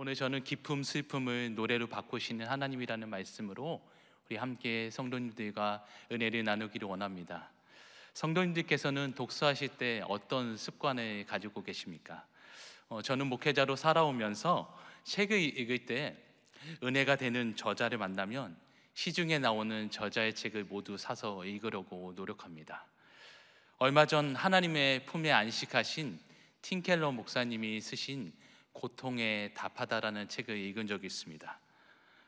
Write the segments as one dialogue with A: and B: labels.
A: 오늘 저는 기품 슬픔을 노래로 바꾸시는 하나님이라는 말씀으로 우리 함께 성도님들과 은혜를 나누기를 원합니다. 성도님들께서는 독서하실 때 어떤 습관을 가지고 계십니까? 어, 저는 목회자로 살아오면서 책을 읽을 때 은혜가 되는 저자를 만나면 시중에 나오는 저자의 책을 모두 사서 읽으려고 노력합니다. 얼마 전 하나님의 품에 안식하신 틴켈러 목사님이 쓰신 고통에 답하다라는 책을 읽은 적이 있습니다.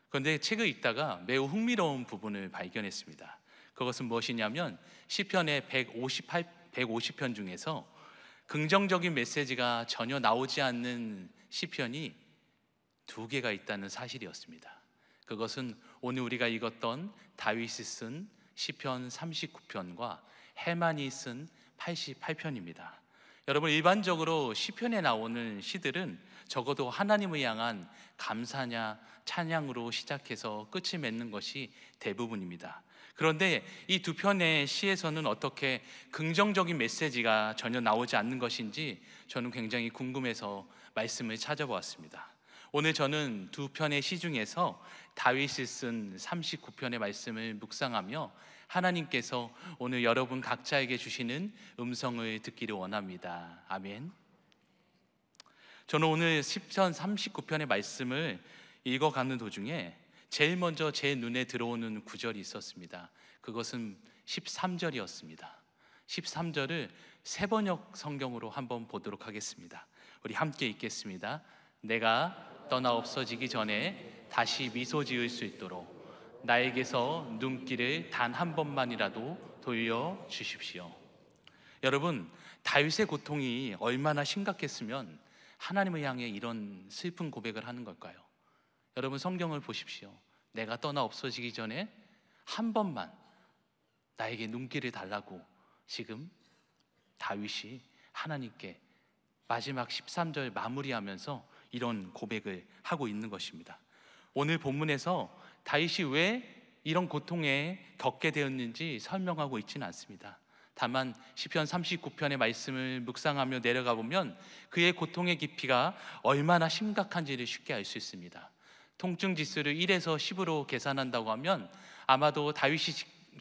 A: 그런데 책을 읽다가 매우 흥미로운 부분을 발견했습니다. 그것은 무엇이냐면 시편의 158 150편 중에서 긍정적인 메시지가 전혀 나오지 않는 시편이 두 개가 있다는 사실이었습니다. 그것은 오늘 우리가 읽었던 다윗이 쓴 시편 39편과 해만이 쓴 88편입니다. 여러분 일반적으로 시편에 나오는 시들은 적어도 하나님을 향한 감사냐 찬양으로 시작해서 끝을 맺는 것이 대부분입니다. 그런데 이 두 편의 시에서는 어떻게 긍정적인 메시지가 전혀 나오지 않는 것인지 저는 굉장히 궁금해서 말씀을 찾아보았습니다. 오늘 저는 두 편의 시 중에서 다윗이 쓴 39편의 말씀을 묵상하며 하나님께서 오늘 여러분 각자에게 주시는 음성을 듣기를 원합니다. 아멘. 저는 오늘 10편 39편의 말씀을 읽어가는 도중에 제일 먼저 제 눈에 들어오는 구절이 있었습니다. 그것은 13절이었습니다. 13절을 세번역 성경으로 한번 보도록 하겠습니다. 우리 함께 읽겠습니다. 내가 떠나 없어지기 전에 다시 미소 지을 수 있도록 나에게서 눈길을 단 한 번만이라도 돌려 주십시오. 여러분, 다윗의 고통이 얼마나 심각했으면 하나님을 향해 이런 슬픈 고백을 하는 걸까요? 여러분 성경을 보십시오. 내가 떠나 없어지기 전에 한 번만 나에게 눈길을 달라고 지금 다윗이 하나님께 마지막 13절 마무리하면서 이런 고백을 하고 있는 것입니다. 오늘 본문에서 다윗이 왜 이런 고통에 겪게 되었는지 설명하고 있지는 않습니다. 다만 시편 39편의 말씀을 묵상하며 내려가 보면 그의 고통의 깊이가 얼마나 심각한지를 쉽게 알 수 있습니다. 통증 지수를 1에서 10으로 계산한다고 하면 아마도 다윗이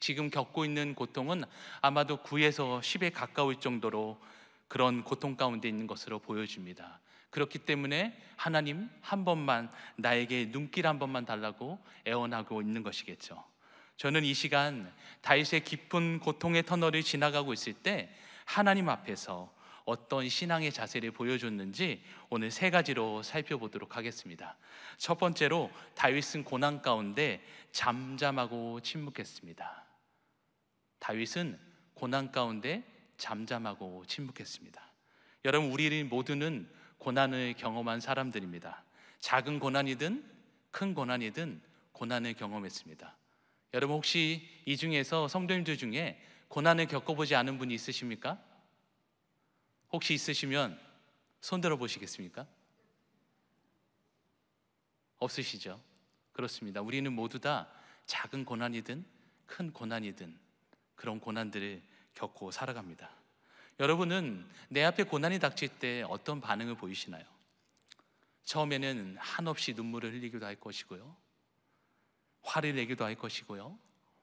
A: 지금 겪고 있는 고통은 아마도 9에서 10에 가까울 정도로 그런 고통 가운데 있는 것으로 보여집니다. 그렇기 때문에 하나님 한 번만 나에게 눈길 한 번만 달라고 애원하고 있는 것이겠죠. 저는 이 시간 다윗의 깊은 고통의 터널을 지나가고 있을 때 하나님 앞에서 어떤 신앙의 자세를 보여줬는지 오늘 세 가지로 살펴보도록 하겠습니다. 첫 번째로 다윗은 고난 가운데 잠잠하고 침묵했습니다. 다윗은 고난 가운데 잠잠하고 침묵했습니다. 여러분 우리 모두는 고난을 경험한 사람들입니다. 작은 고난이든 큰 고난이든 고난을 경험했습니다. 여러분 혹시 이 중에서 성도님들 중에 고난을 겪어보지 않은 분이 있으십니까? 혹시 있으시면 손들어 보시겠습니까? 없으시죠? 그렇습니다. 우리는 모두 다 작은 고난이든 큰 고난이든 그런 고난들을 겪고 살아갑니다. 여러분은 내 앞에 고난이 닥칠 때 어떤 반응을 보이시나요? 처음에는 한없이 눈물을 흘리기도 할 것이고요. 화를 내기도 할 것이고요.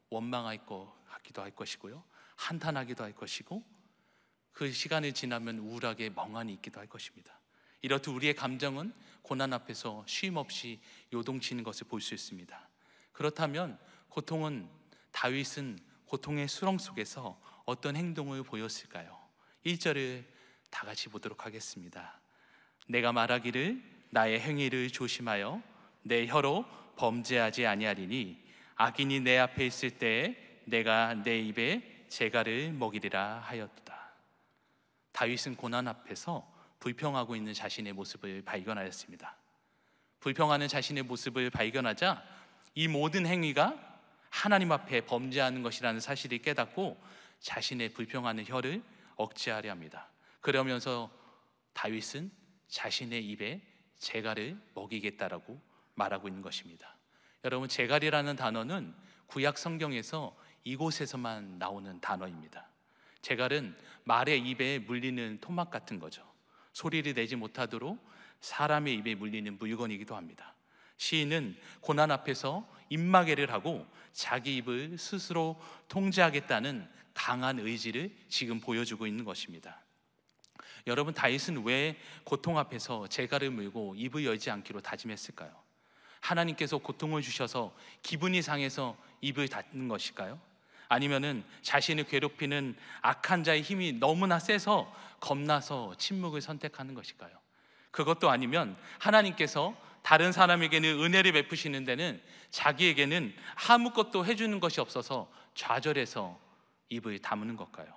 A: 원망하기도 할 것이고요. 한탄하기도 할 것이고 그 시간이 지나면 우울하게 멍하니 있기도 할 것입니다. 이렇듯 우리의 감정은 고난 앞에서 쉼 없이 요동치는 것을 볼 수 있습니다. 그렇다면 고통은 다윗은 고통의 수렁 속에서 어떤 행동을 보였을까요? 1절을 다 같이 보도록 하겠습니다. 내가 말하기를 나의 행위를 조심하여 내 혀로 범죄하지 아니하리니 악인이 내 앞에 있을 때에 내가 내 입에 재갈을 먹이리라 하였다 다윗은 고난 앞에서 불평하고 있는 자신의 모습을 발견하였습니다. 불평하는 자신의 모습을 발견하자 이 모든 행위가 하나님 앞에 범죄하는 것이라는 사실을 깨닫고 자신의 불평하는 혀를 억제하려 합니다. 그러면서 다윗은 자신의 입에 재갈을 먹이겠다라고 말하고 있는 것입니다. 여러분, 제갈이라는 단어는 구약 성경에서 이곳에서만 나오는 단어입니다. 제갈은 말의 입에 물리는 토막 같은 거죠. 소리를 내지 못하도록 사람의 입에 물리는 물건이기도 합니다. 시인은 고난 앞에서 입마개를 하고 자기 입을 스스로 통제하겠다는 강한 의지를 지금 보여주고 있는 것입니다. 여러분 다윗은 왜 고통 앞에서 제갈을 물고 입을 열지 않기로 다짐했을까요? 하나님께서 고통을 주셔서 기분이 상해서 입을 닫는 것일까요? 아니면은 자신을 괴롭히는 악한 자의 힘이 너무나 세서 겁나서 침묵을 선택하는 것일까요? 그것도 아니면 하나님께서 다른 사람에게는 은혜를 베푸시는 데는 자기에게는 아무것도 해주는 것이 없어서 좌절해서 입을 다무는 걸까요?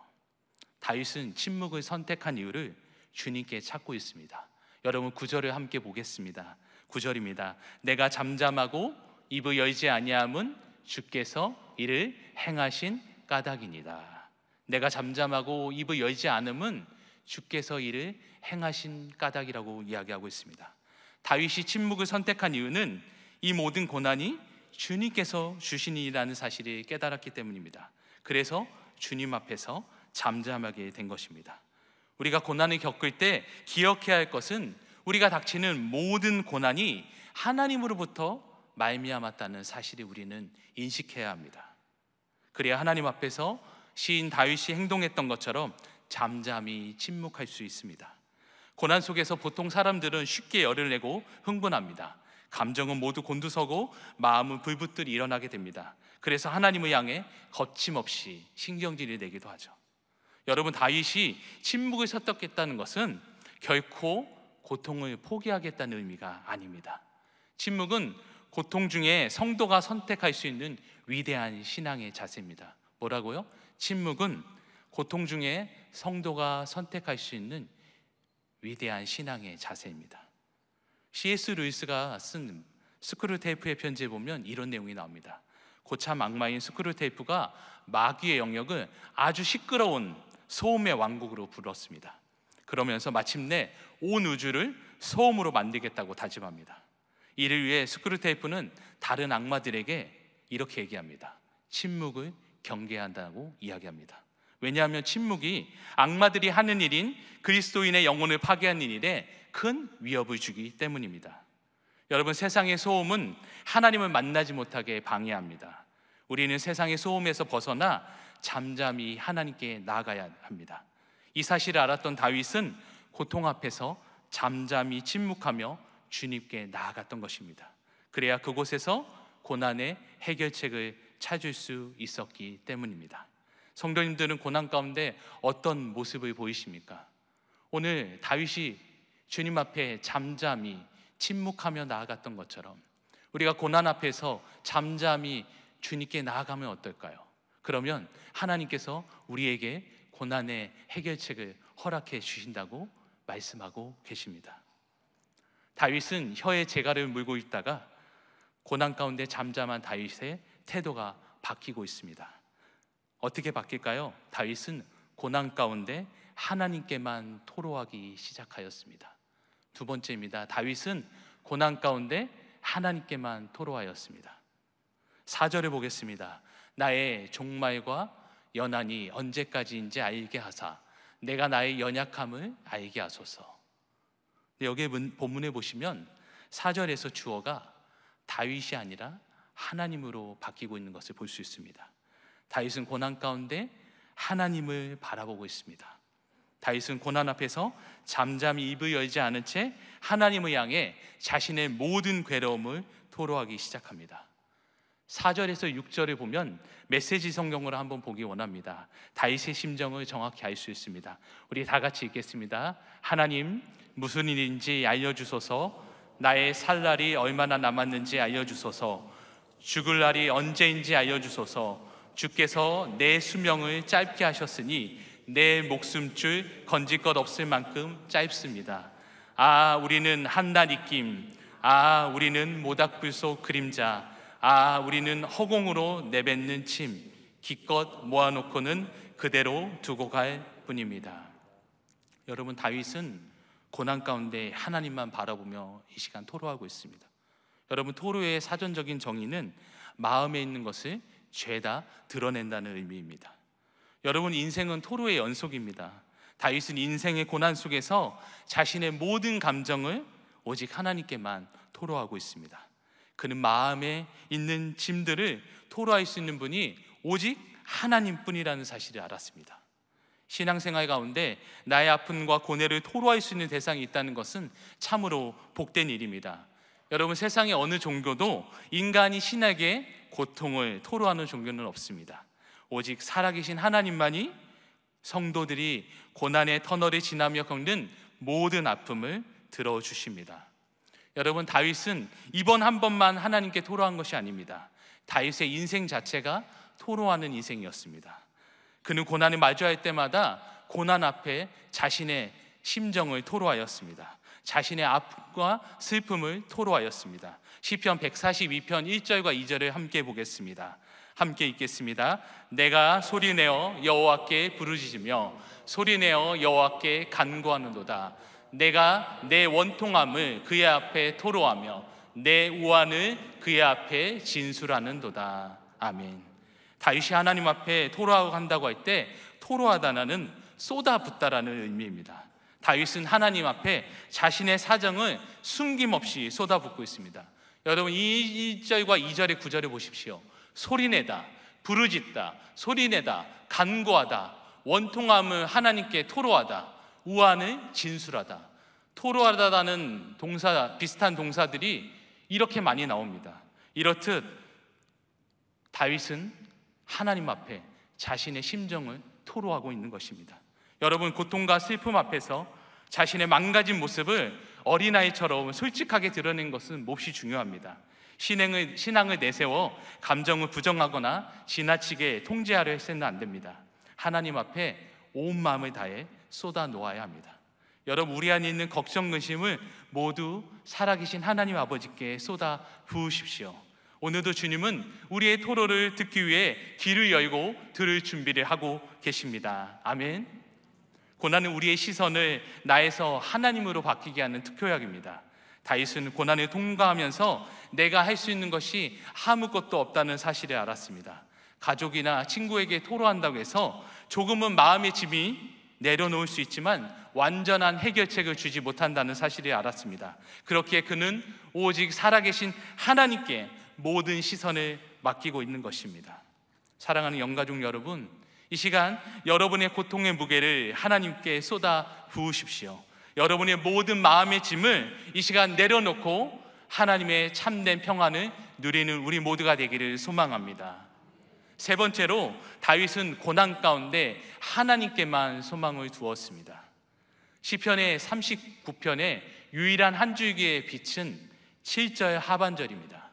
A: 다윗은 침묵을 선택한 이유를 주님께 찾고 있습니다. 여러분 구절을 함께 보겠습니다. 구절입니다 내가 잠잠하고 입을 열지 아니함은 주께서 이를 행하신 까닭이니다. 내가 잠잠하고 입을 열지 않음은 주께서 이를 행하신 까닭이라고 이야기하고 있습니다. 다윗이 침묵을 선택한 이유는 이 모든 고난이 주님께서 주신이라는 사실이 깨달았기 때문입니다. 그래서 주님 앞에서 잠잠하게 된 것입니다. 우리가 고난을 겪을 때 기억해야 할 것은 우리가 닥치는 모든 고난이 하나님으로부터 말미암았다는 사실이 우리는 인식해야 합니다. 그래야 하나님 앞에서 시인 다윗이 행동했던 것처럼 잠잠히 침묵할 수 있습니다. 고난 속에서 보통 사람들은 쉽게 열을 내고 흥분합니다. 감정은 모두 곤두서고 마음은 불붙들 일어나게 됩니다. 그래서 하나님을 향해 거침없이 신경질을 내기도 하죠. 여러분 다윗이 침묵을 서떡했다는 것은 결코 고통을 포기하겠다는 의미가 아닙니다. 침묵은 고통 중에 성도가 선택할 수 있는 위대한 신앙의 자세입니다. 뭐라고요? 침묵은 고통 중에 성도가 선택할 수 있는 위대한 신앙의 자세입니다. C.S. 루이스가 쓴 스크루테이프의 편지에 보면 이런 내용이 나옵니다. 고참 악마인 스크루테이프가 마귀의 영역을 아주 시끄러운 소음의 왕국으로 불렀습니다. 그러면서 마침내 온 우주를 소음으로 만들겠다고 다짐합니다. 이를 위해 스크루테이프는 다른 악마들에게 이렇게 얘기합니다. 침묵을 경계한다고 이야기합니다. 왜냐하면 침묵이 악마들이 하는 일인 그리스도인의 영혼을 파괴하는 일에 큰 위협을 주기 때문입니다. 여러분 세상의 소음은 하나님을 만나지 못하게 방해합니다. 우리는 세상의 소음에서 벗어나 잠잠히 하나님께 나아가야 합니다. 이 사실을 알았던 다윗은 고통 앞에서 잠잠히 침묵하며 주님께 나아갔던 것입니다. 그래야 그곳에서 고난의 해결책을 찾을 수 있었기 때문입니다. 성도님들은 고난 가운데 어떤 모습을 보이십니까? 오늘 다윗이 주님 앞에 잠잠히 침묵하며 나아갔던 것처럼 우리가 고난 앞에서 잠잠히 주님께 나아가면 어떨까요? 그러면 하나님께서 우리에게 고난의 해결책을 허락해 주신다고 말씀하고 계십니다. 다윗은 혀에 재갈을 물고 있다가 고난 가운데 잠잠한 다윗의 태도가 바뀌고 있습니다. 어떻게 바뀔까요? 다윗은 고난 가운데 하나님께만 토로하기 시작하였습니다. 두 번째입니다. 다윗은 고난 가운데 하나님께만 토로하였습니다. 4절을 보겠습니다. 나의 종말과 연한이 언제까지인지 알게 하사 내가 나의 연약함을 알게 하소서. 여기에 본문에 보시면 4절에서 주어가 다윗이 아니라 하나님으로 바뀌고 있는 것을 볼 수 있습니다. 다윗은 고난 가운데 하나님을 바라보고 있습니다. 다윗은 고난 앞에서 잠잠히 입을 열지 않은 채 하나님을 향해 자신의 모든 괴로움을 토로하기 시작합니다. 4절에서 6절에 보면 메시지 성경으로 한번 보기 원합니다. 다윗의 심정을 정확히 알 수 있습니다. 우리 다 같이 읽겠습니다. 하나님, 무슨 일인지 알려주소서. 나의 살 날이 얼마나 남았는지 알려주소서. 죽을 날이 언제인지 알려주소서. 주께서 내 수명을 짧게 하셨으니 내 목숨줄 건질 것 없을 만큼 짧습니다. 아, 우리는 한낱 익김. 아, 우리는 모닥불 속 그림자. 아, 우리는 허공으로 내뱉는 침, 기껏 모아놓고는 그대로 두고 갈 뿐입니다. 여러분, 다윗은 고난 가운데 하나님만 바라보며 이 시간 토로하고 있습니다. 여러분, 토로의 사전적인 정의는 마음에 있는 것을 죄다 드러낸다는 의미입니다. 여러분, 인생은 토로의 연속입니다. 다윗은 인생의 고난 속에서 자신의 모든 감정을 오직 하나님께만 토로하고 있습니다. 그는 마음에 있는 짐들을 토로할 수 있는 분이 오직 하나님뿐이라는 사실을 알았습니다. 신앙생활 가운데 나의 아픔과 고뇌를 토로할 수 있는 대상이 있다는 것은 참으로 복된 일입니다. 여러분 세상의 어느 종교도 인간이 신에게 고통을 토로하는 종교는 없습니다. 오직 살아계신 하나님만이 성도들이 고난의 터널을 지나며 겪는 모든 아픔을 들어주십니다. 여러분 다윗은 이번 한 번만 하나님께 토로한 것이 아닙니다. 다윗의 인생 자체가 토로하는 인생이었습니다. 그는 고난을 마주할 때마다 고난 앞에 자신의 심정을 토로하였습니다. 자신의 아픔과 슬픔을 토로하였습니다. 시편 142편 1절과 2절을 함께 보겠습니다. 함께 읽겠습니다. 내가 소리내어 여호와께 부르짖으며 소리내어 여호와께 간구하는도다. 내가 내 원통함을 그의 앞에 토로하며 내 우환을 그의 앞에 진술하는도다. 아멘. 다윗이 하나님 앞에 토로하고 간다고 할 때 토로하다는 쏟아붓다라는 의미입니다. 다윗은 하나님 앞에 자신의 사정을 숨김없이 쏟아붓고 있습니다. 여러분 이 1절과 2절의 구절을 보십시오. 소리내다, 부르짖다, 소리내다, 간구하다, 원통함을 하나님께 토로하다. 우한을 진술하다, 토로하다라는 동사 비슷한 동사들이 이렇게 많이 나옵니다. 이렇듯 다윗은 하나님 앞에 자신의 심정을 토로하고 있는 것입니다. 여러분 고통과 슬픔 앞에서 자신의 망가진 모습을 어린아이처럼 솔직하게 드러낸 것은 몹시 중요합니다. 신행을, 신앙을 내세워 감정을 부정하거나 지나치게 통제하려 해서는 안 됩니다. 하나님 앞에 온 마음을 다해 쏟아 놓아야 합니다. 여러분 우리 안에 있는 걱정 근심을 모두 살아계신 하나님 아버지께 쏟아 부으십시오. 오늘도 주님은 우리의 토로를 듣기 위해 귀를 열고 들을 준비를 하고 계십니다. 아멘. 고난은 우리의 시선을 나에서 하나님으로 바뀌게 하는 특효약입니다. 다윗은 고난을 통과하면서 내가 할 수 있는 것이 아무것도 없다는 사실을 알았습니다. 가족이나 친구에게 토로한다고 해서 조금은 마음의 짐이 내려놓을 수 있지만 완전한 해결책을 주지 못한다는 사실을 알았습니다. 그렇기 그는 오직 살아계신 하나님께 모든 시선을 맡기고 있는 것입니다. 사랑하는 영가족 여러분, 이 시간 여러분의 고통의 무게를 하나님께 쏟아 부으십시오. 여러분의 모든 마음의 짐을 이 시간 내려놓고 하나님의 참된 평안을 누리는 우리 모두가 되기를 소망합니다. 세 번째로 다윗은 고난 가운데 하나님께만 소망을 두었습니다. 시편의 39편의 유일한 한 줄기의 빛은 7절 하반절입니다.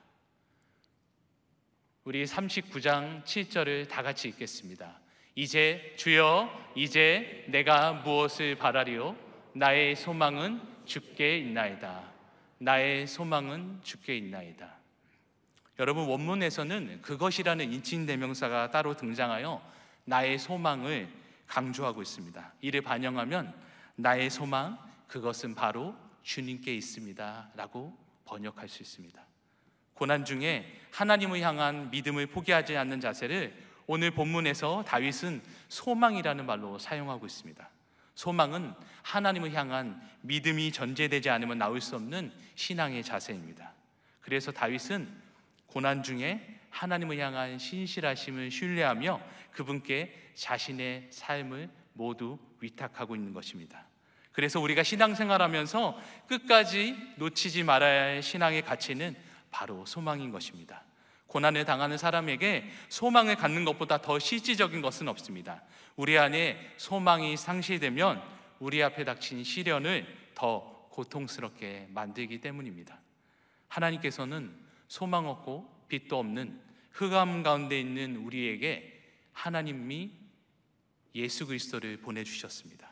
A: 우리 39장 7절을 다 같이 읽겠습니다. 이제 주여 이제 내가 무엇을 바라리오 나의 소망은 주께 있나이다. 나의 소망은 주께 있나이다. 여러분 원문에서는 그것이라는 인칭대명사가 따로 등장하여 나의 소망을 강조하고 있습니다. 이를 반영하면 나의 소망 그것은 바로 주님께 있습니다라고 번역할 수 있습니다. 고난 중에 하나님을 향한 믿음을 포기하지 않는 자세를 오늘 본문에서 다윗은 소망이라는 말로 사용하고 있습니다. 소망은 하나님을 향한 믿음이 전제되지 않으면 나올 수 없는 신앙의 자세입니다. 그래서 다윗은 고난 중에 하나님을 향한 신실하심을 신뢰하며 그분께 자신의 삶을 모두 위탁하고 있는 것입니다. 그래서 우리가 신앙생활하면서 끝까지 놓치지 말아야 할 신앙의 가치는 바로 소망인 것입니다. 고난을 당하는 사람에게 소망을 갖는 것보다 더 실질적인 것은 없습니다. 우리 안에 소망이 상실되면 우리 앞에 닥친 시련을 더 고통스럽게 만들기 때문입니다. 하나님께서는 소망 없고 빛도 없는 흑암 가운데 있는 우리에게 하나님이 예수 그리스도를 보내 주셨습니다.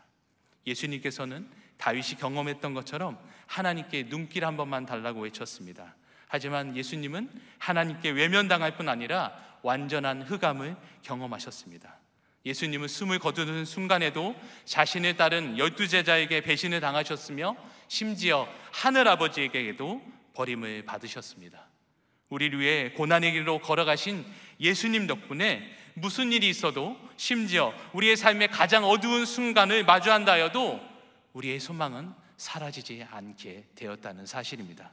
A: 예수님께서는 다윗이 경험했던 것처럼 하나님께 눈길 한 번만 달라고 외쳤습니다. 하지만 예수님은 하나님께 외면당할 뿐 아니라 완전한 흑암을 경험하셨습니다. 예수님은 숨을 거두는 순간에도 자신의 딸은 열두 제자에게 배신을 당하셨으며 심지어 하늘 아버지에게도 버림을 받으셨습니다. 우리를 위해 고난의 길로 걸어가신 예수님 덕분에 무슨 일이 있어도 심지어 우리의 삶의 가장 어두운 순간을 마주한다 여도 우리의 소망은 사라지지 않게 되었다는 사실입니다.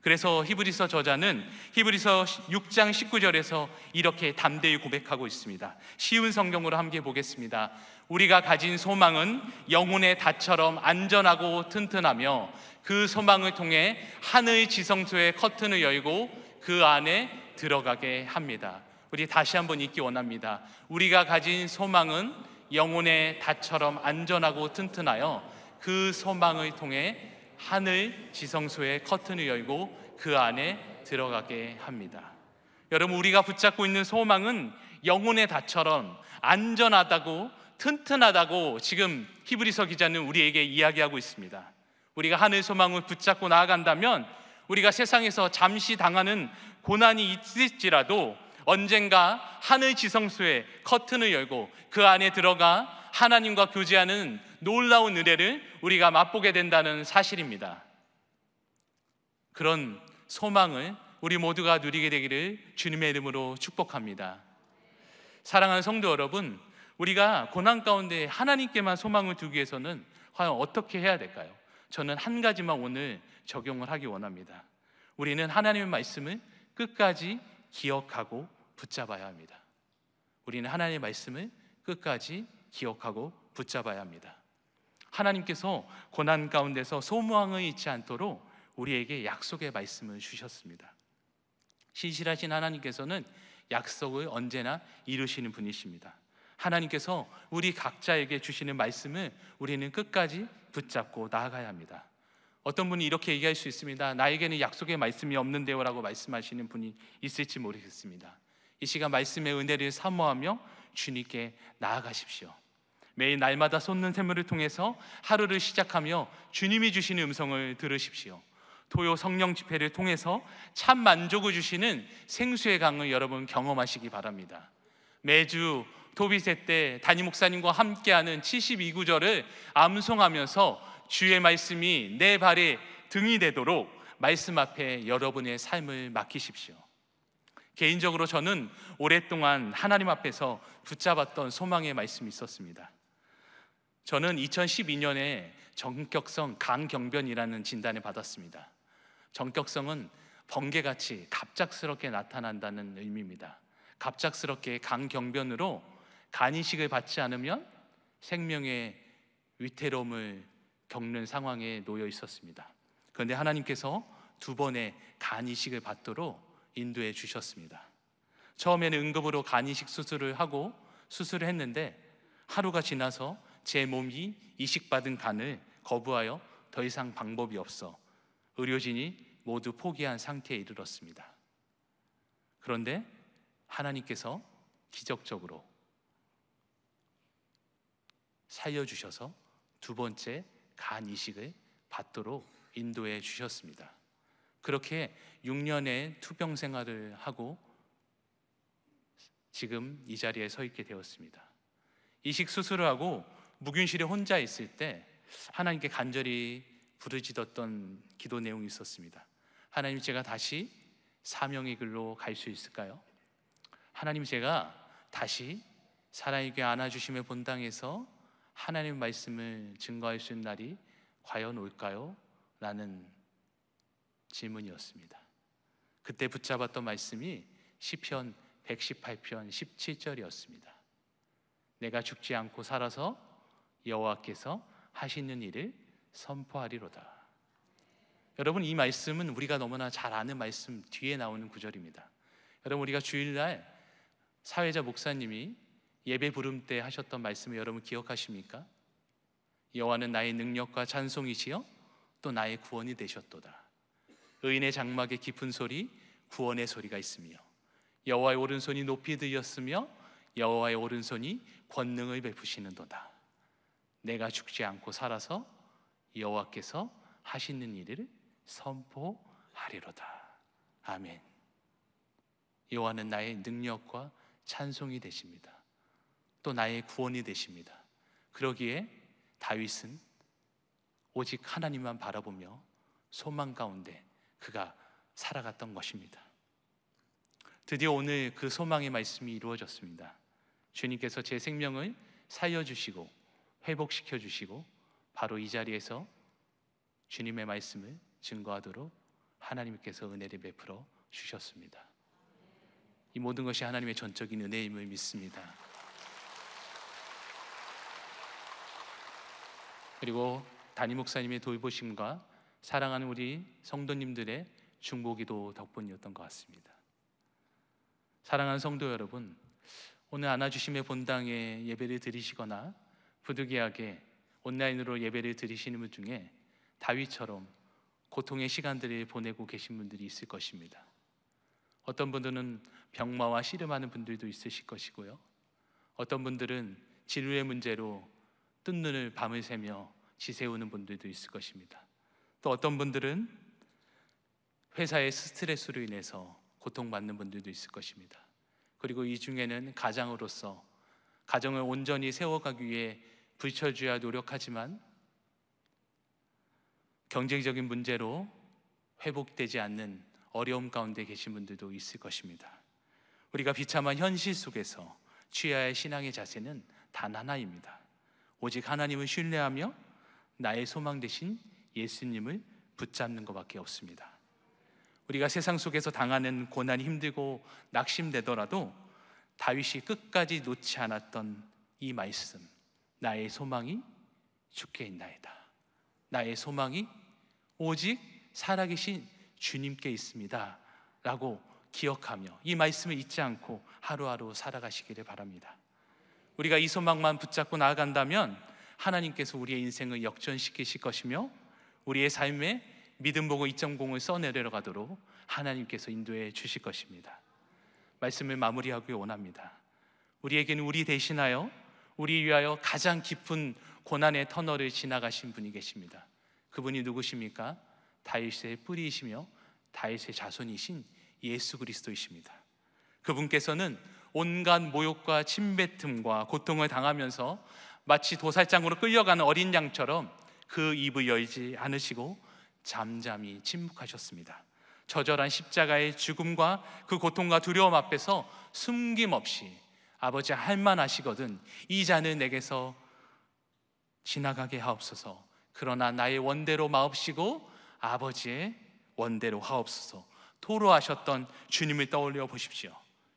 A: 그래서 히브리서 저자는 히브리서 6장 19절에서 이렇게 담대히 고백하고 있습니다. 쉬운 성경으로 함께 보겠습니다. 우리가 가진 소망은 영혼의 닷처럼 안전하고 튼튼하며 그 소망을 통해 하늘 지성소의 커튼을 열고 그 안에 들어가게 합니다. 우리 다시 한번 읽기 원합니다. 우리가 가진 소망은 영혼의 닷처럼 안전하고 튼튼하여 그 소망을 통해 하늘 지성소의 커튼을 열고 그 안에 들어가게 합니다. 여러분 우리가 붙잡고 있는 소망은 영혼의 닷처럼 안전하다고 튼튼하다고 지금 히브리서 기자는 우리에게 이야기하고 있습니다. 우리가 하늘 소망을 붙잡고 나아간다면 우리가 세상에서 잠시 당하는 고난이 있을지라도 언젠가 하늘 지성소에 커튼을 열고 그 안에 들어가 하나님과 교제하는 놀라운 은혜를 우리가 맛보게 된다는 사실입니다. 그런 소망을 우리 모두가 누리게 되기를 주님의 이름으로 축복합니다. 사랑하는 성도 여러분, 우리가 고난 가운데 하나님께만 소망을 두기 위해서는 과연 어떻게 해야 될까요? 저는 한 가지만 오늘 적용을 하기 원합니다. 우리는 하나님의 말씀을 끝까지 기억하고 붙잡아야 합니다. 우리는 하나님의 말씀을 끝까지 기억하고 붙잡아야 합니다. 하나님께서 고난 가운데서 소망이 있지 않도록 우리에게 약속의 말씀을 주셨습니다. 신실하신 하나님께서는 약속을 언제나 이루시는 분이십니다. 하나님께서 우리 각자에게 주시는 말씀을 우리는 끝까지 붙잡고 나아가야 합니다. 어떤 분이 이렇게 얘기할 수 있습니다. 나에게는 약속의 말씀이 없는데요라고 말씀하시는 분이 있을지 모르겠습니다. 이 시간 말씀의 은혜를 사모하며 주님께 나아가십시오. 매일 날마다 쏟는 샘물을 통해서 하루를 시작하며 주님이 주시는 음성을 들으십시오. 토요 성령 집회를 통해서 참 만족을 주시는 생수의 강을 여러분 경험하시기 바랍니다. 매주 도비세 때 다니 목사님과 함께하는 72구절을 암송하면서 주의 말씀이 내 발에 등이 되도록 말씀 앞에 여러분의 삶을 맡기십시오. 개인적으로 저는 오랫동안 하나님 앞에서 붙잡았던 소망의 말씀이 있었습니다. 저는 2012년에 정격성 강경변이라는 진단을 받았습니다. 정격성은 번개같이 갑작스럽게 나타난다는 의미입니다. 갑작스럽게 강경변으로 간이식을 받지 않으면 생명의 위태로움을 겪는 상황에 놓여 있었습니다. 그런데 하나님께서 두 번의 간이식을 받도록 인도해 주셨습니다. 처음에는 응급으로 간이식 수술을 하고 수술을 했는데 하루가 지나서 제 몸이 이식받은 간을 거부하여 더 이상 방법이 없어 의료진이 모두 포기한 상태에 이르렀습니다. 그런데 하나님께서 기적적으로 살려주셔서 두 번째 간 이식을 받도록 인도해 주셨습니다. 그렇게 6년의 투병 생활을 하고 지금 이 자리에 서 있게 되었습니다. 이식 수술을 하고 무균실에 혼자 있을 때 하나님께 간절히 부르짖었던 기도 내용이 있었습니다. 하나님 제가 다시 사명의 길로 갈 수 있을까요? 하나님 제가 다시 사랑의 교 안아주심의 본당에서 하나님 말씀을 증거할 수 있는 날이 과연 올까요? 라는 질문이었습니다. 그때 붙잡았던 말씀이 시편 118편 17절이었습니다. 내가 죽지 않고 살아서 여호와께서 하시는 일을 선포하리로다. 여러분 이 말씀은 우리가 너무나 잘 아는 말씀 뒤에 나오는 구절입니다. 여러분 우리가 주일날 사회자 목사님이 예배 부름 때 하셨던 말씀을 여러분 기억하십니까? 여호와는 나의 능력과 찬송이시여 또 나의 구원이 되셨도다. 의인의 장막에 깊은 소리 구원의 소리가 있으며 여호와의 오른손이 높이 들렸으며 여호와의 오른손이 권능을 베푸시는도다. 내가 죽지 않고 살아서 여호와께서 하시는 일을 선포하리로다. 아멘. 여호와는 나의 능력과 찬송이 되십니다. 또 나의 구원이 되십니다. 그러기에 다윗은 오직 하나님만 바라보며 소망 가운데 그가 살아갔던 것입니다. 드디어 오늘 그 소망의 말씀이 이루어졌습니다. 주님께서 제 생명을 살려 주시고 회복시켜 주시고 바로 이 자리에서 주님의 말씀을 증거하도록 하나님께서 은혜를 베풀어 주셨습니다. 이 모든 것이 하나님의 전적인 은혜임을 믿습니다. 그리고 담임 목사님의 돌보심과 사랑하는 우리 성도님들의 중보기도 덕분이었던 것 같습니다. 사랑하는 성도 여러분, 오늘 안아주심의 본당에 예배를 드리시거나 부득이하게 온라인으로 예배를 드리시는 분 중에 다윗처럼 고통의 시간들을 보내고 계신 분들이 있을 것입니다. 어떤 분들은 병마와 씨름하는 분들도 있으실 것이고요. 어떤 분들은 진로의 문제로 뜬 눈을 밤을 새며 지새우는 분들도 있을 것입니다. 또 어떤 분들은 회사의 스트레스로 인해서 고통받는 분들도 있을 것입니다. 그리고 이 중에는 가장으로서 가정을 온전히 세워가기 위해 불철주야 노력하지만 경쟁적인 문제로 회복되지 않는 어려움 가운데 계신 분들도 있을 것입니다. 우리가 비참한 현실 속에서 취하의 신앙의 자세는 단 하나입니다. 오직 하나님을 신뢰하며 나의 소망 대신 예수님을 붙잡는 것밖에 없습니다. 우리가 세상 속에서 당하는 고난이 힘들고 낙심되더라도 다윗이 끝까지 놓지 않았던 이 말씀, 나의 소망이 주께 있나이다. 나의 소망이 오직 살아계신 주님께 있습니다. 라고 기억하며 이 말씀을 잊지 않고 하루하루 살아가시기를 바랍니다. 우리가 이 소망만 붙잡고 나아간다면 하나님께서 우리의 인생을 역전시키실 것이며 우리의 삶에 믿음 보고 2.0을 써내려가도록 하나님께서 인도해 주실 것입니다. 말씀을 마무리하기 원합니다. 우리에게는 우리 대신하여 우리 위하여 가장 깊은 고난의 터널을 지나가신 분이 계십니다. 그분이 누구십니까? 다윗의 뿌리이시며 다윗의 자손이신 예수 그리스도이십니다. 그분께서는 온갖 모욕과 침뱉음과 고통을 당하면서 마치 도살장으로 끌려가는 어린 양처럼 그 입을 열지 않으시고 잠잠히 침묵하셨습니다. 저절한 십자가의 죽음과 그 고통과 두려움 앞에서 숨김없이 아버지 할만하시거든 이 잔을 내게서 지나가게 하옵소서. 그러나 나의 원대로 마옵시고 아버지의 원대로 하옵소서. 토로하셨던 주님을 떠올려 보십시오.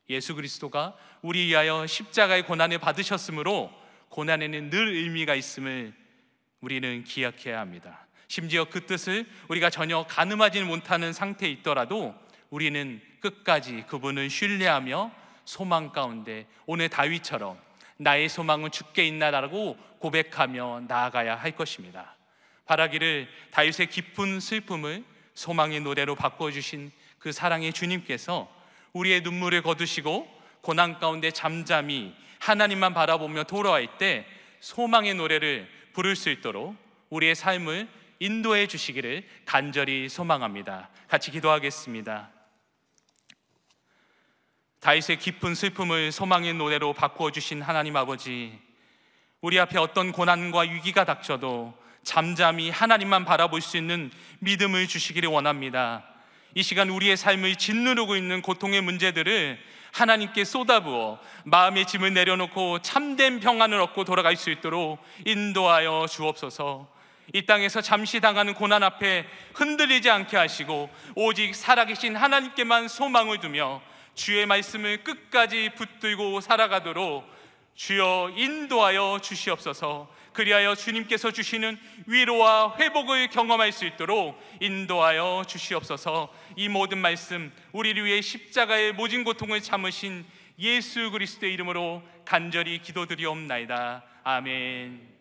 A: 예수 그리스도가 우리 위하여 십자가의 고난을 받으셨으므로 고난에는 늘 의미가 있음을 우리는 기억해야 합니다. 심지어 그 뜻을 우리가 전혀 가늠하지 못하는 상태에 있더라도 우리는 끝까지 그분을 신뢰하며 소망 가운데 오늘 다윗처럼 나의 소망은 죽게 있나라고 고백하며 나아가야 할 것입니다. 바라기를 다윗의 깊은 슬픔을 소망의 노래로 바꿔 주신 그 사랑의 주님께서 우리의 눈물을 거두시고 고난 가운데 잠잠히 하나님만 바라보며 돌아올 때 소망의 노래를 부를 수 있도록 우리의 삶을 인도해 주시기를 간절히 소망합니다. 같이 기도하겠습니다. 다윗의 깊은 슬픔을 소망의 노래로 바꾸어 주신 하나님 아버지, 우리 앞에 어떤 고난과 위기가 닥쳐도 잠잠히 하나님만 바라볼 수 있는 믿음을 주시기를 원합니다. 이 시간 우리의 삶을 짓누르고 있는 고통의 문제들을 하나님께 쏟아부어 마음의 짐을 내려놓고 참된 평안을 얻고 돌아갈 수 있도록 인도하여 주옵소서. 이 땅에서 잠시 당하는 고난 앞에 흔들리지 않게 하시고 오직 살아계신 하나님께만 소망을 두며 주의 말씀을 끝까지 붙들고 살아가도록 주여 인도하여 주시옵소서. 그리하여 주님께서 주시는 위로와 회복을 경험할 수 있도록 인도하여 주시옵소서 이 모든 말씀 우리를 위해 십자가의 모진 고통을 참으신 예수 그리스도의 이름으로 간절히 기도드리옵나이다. 아멘.